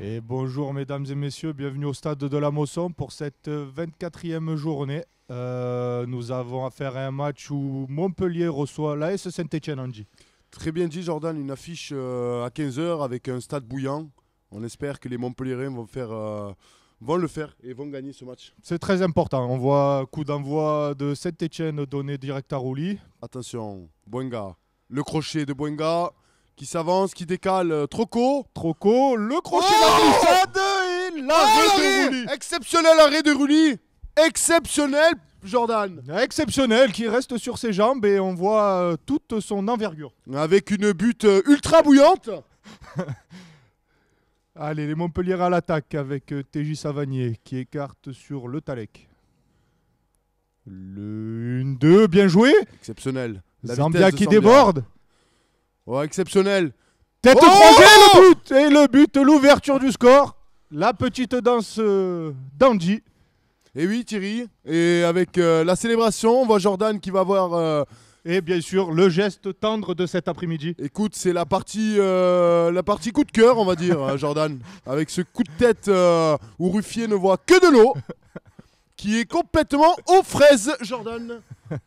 Et bonjour mesdames et messieurs, bienvenue au stade de la Mosson pour cette 24e journée. Euh, nous avons affaire à un match où Montpellier reçoit l'AS Saint-Etienne Angie. Très bien dit Jordan, une affiche euh, à 15h avec un stade bouillant. On espère que les Montpellierens vont, faire, euh, le faire et vont gagner ce match. C'est très important, on voit coup d'envoi de Saint-Etienne donné direct à Rouli. Attention, Boenga, le crochet de Boenga, qui s'avance, qui décale Troco. Euh, Troco, le crochet oh la oh et Exceptionnel arrêt de Rulli. Exceptionnel, Jordan. Exceptionnel, qui reste sur ses jambes et on voit euh, toute son envergure. Avec une butte euh, ultra bouillante. Allez, les Montpellier à l'attaque avec TJ Savanier qui écarte sur le Talek. Le 1-2, bien joué. Exceptionnel. La Zambia qui déborde. Oh, exceptionnel. Tête oh le but Et le but, l'ouverture du score. La petite danse euh, d'Andy. Et oui, Thierry. Et avec euh, la célébration, on voit Jordan qui va voir. Euh, et bien sûr, le geste tendre de cet après-midi. Écoute, c'est la partie, la partie coup de cœur, on va dire, hein, Jordan. Avec ce coup de tête où Ruffier ne voit que de l'eau, qui est complètement aux fraises, Jordan.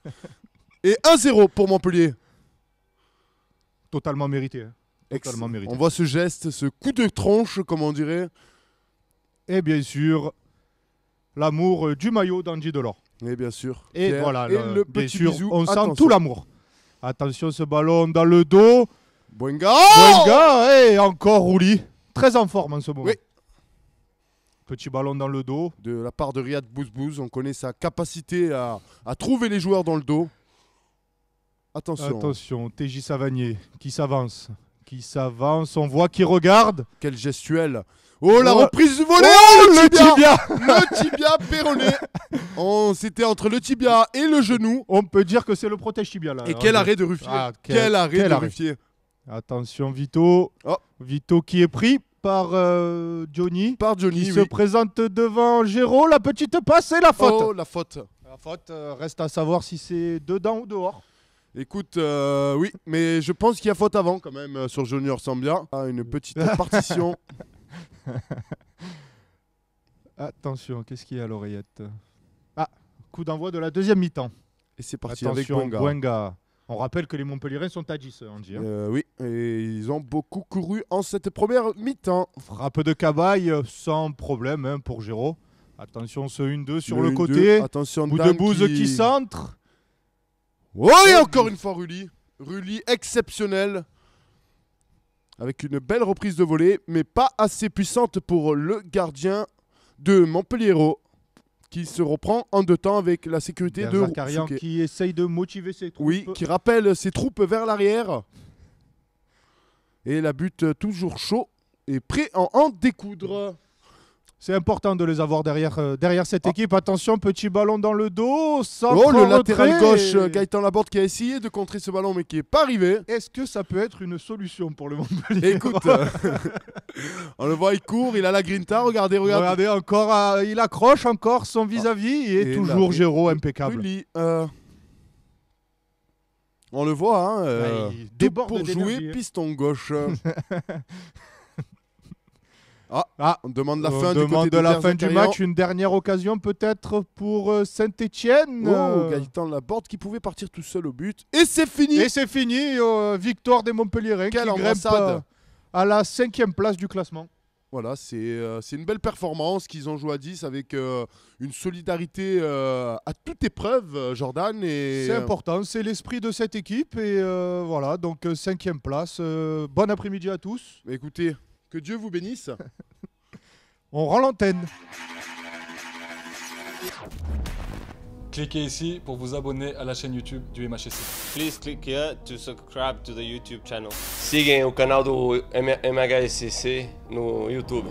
Et 1-0 pour Montpellier. Hein. totalement mérité. On voit ce geste, ce coup de tronche, comme on dirait. Et bien sûr, l'amour euh, du maillot d'Andy Delors. Et bien sûr. Et voilà, le, on sent tout l'amour. Attention, ce ballon dans le dos. Buenga Buenga Et encore Rouli. Très en forme en ce moment. Petit ballon dans le dos. De la part de Riyad Bouzbouz, on connaît sa capacité à trouver les joueurs dans le dos. Attention. Attention, TJ Savanier qui s'avance. Qui s'avance, on voit qui regarde. Quel gestuel. Oh la oh. reprise du volet oh, le, tibia, Le tibia péroné C'était entre le tibia et le genou. On peut dire que c'est le protège tibia là. Et hein, quel arrêt de Ruffier ah, quel, arrêt de Ruffier Attention Vito. Oh. Vito qui est pris par euh, Johnny. Par Johnny. se présente devant Géraud. La petite passe et la faute. Oh la faute. La faute euh, reste à savoir si c'est dedans ou dehors. Écoute, euh, oui, mais je pense qu'il y a faute avant quand même euh, sur Junior Sambia. Ah, une petite partition. Attention, qu'est-ce qu'il y a à l'oreillette Ah, coup d'envoi de la deuxième mi-temps. Et c'est parti avec On rappelle que les Montpellierens sont à 10, Andy. Hein. Euh, oui, et ils ont beaucoup couru en cette première mi-temps. Frappe de Cabaye sans problème hein, pour Géraud. Attention, ce 1-2 sur le, côté. Attention, de qui centre. Oui, euh, encore une fois Rulli. Rully exceptionnel. Avec une belle reprise de volée, mais pas assez puissante pour le gardien de Montpellier qui se reprend en deux temps avec la sécurité de qui essaye de motiver ses troupes. Oui, qui rappelle ses troupes vers l'arrière. Et la butte toujours chaud et prêt à en découdre. C'est important de les avoir derrière, euh, derrière cette ah. équipe. Attention, petit ballon dans le dos. Oh, le latéral gauche, euh, Gaëtan Laborde qui a essayé de contrer ce ballon mais qui n'est pas arrivé. Est-ce que ça peut être une solution pour le Montpellier Écoute, euh, on le voit, il court, il a la grinta. Regardez, regardez. encore, il accroche encore son ah. vis-à-vis Il est toujours Géraud impeccable. on le voit, hein, bah, déborde pour jouer hein. piston gauche. Ah, ah, on demande la fin, du, de la fin du match. Une dernière occasion peut-être pour euh, Saint-Etienne. Oh, la porte, qui pouvait partir tout seul au but. Et c'est fini. Et c'est fini. Euh, victoire des Montpellierens qui grimpe euh, à la cinquième place du classement. Voilà, c'est une belle performance qu'ils ont joué à 10 avec une solidarité à toute épreuve, Jordan. Et... C'est important, c'est l'esprit de cette équipe. Et voilà, donc cinquième place. bon après-midi à tous. Écoutez, que Dieu vous bénisse. On rend l'antenne. Cliquez ici pour vous abonner à la chaîne YouTube du MHC. Please click here to subscribe to the YouTube channel. Sigam o canal do MHSC no YouTube.